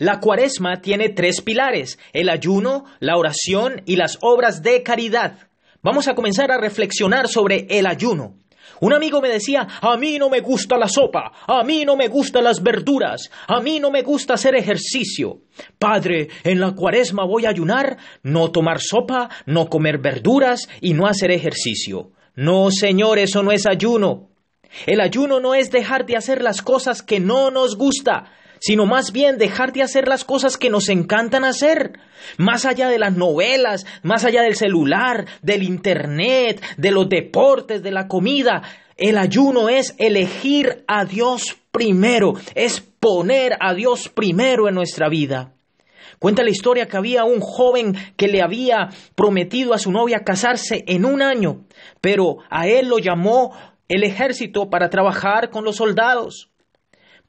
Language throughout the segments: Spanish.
La cuaresma tiene tres pilares, el ayuno, la oración y las obras de caridad. Vamos a comenzar a reflexionar sobre el ayuno. Un amigo me decía, a mí no me gusta la sopa, a mí no me gustan las verduras, a mí no me gusta hacer ejercicio. Padre, en la cuaresma voy a ayunar, no tomar sopa, no comer verduras y no hacer ejercicio. No, Señor, eso no es ayuno. El ayuno no es dejar de hacer las cosas que no nos gusta, sino más bien dejar de hacer las cosas que nos encantan hacer, más allá de las novelas, más allá del celular, del internet, de los deportes, de la comida. El ayuno es elegir a Dios primero, es poner a Dios primero en nuestra vida. Cuenta la historia que había un joven que le había prometido a su novia casarse en un año, pero a él lo llamó el ejército para trabajar con los soldados.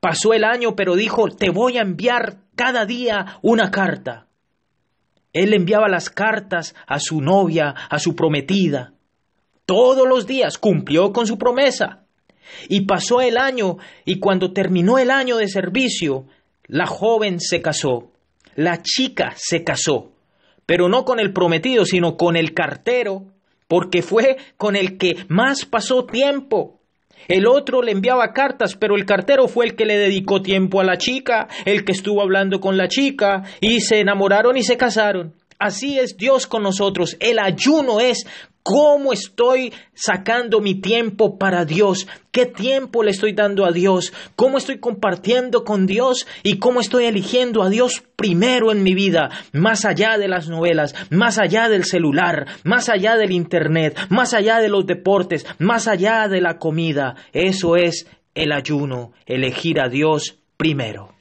Pasó el año, pero dijo, te voy a enviar cada día una carta. Él enviaba las cartas a su novia, a su prometida. Todos los días cumplió con su promesa. Y pasó el año, y cuando terminó el año de servicio, la joven se casó, la chica se casó, pero no con el prometido, sino con el cartero, porque fue con el que más pasó tiempo. El otro le enviaba cartas, pero el cartero fue el que le dedicó tiempo a la chica, el que estuvo hablando con la chica, y se enamoraron y se casaron. Así es Dios con nosotros. El ayuno es cómo estoy sacando mi tiempo para Dios, qué tiempo le estoy dando a Dios, cómo estoy compartiendo con Dios y cómo estoy eligiendo a Dios primero en mi vida, más allá de las novelas, más allá del celular, más allá del internet, más allá de los deportes, más allá de la comida. Eso es el ayuno, elegir a Dios primero.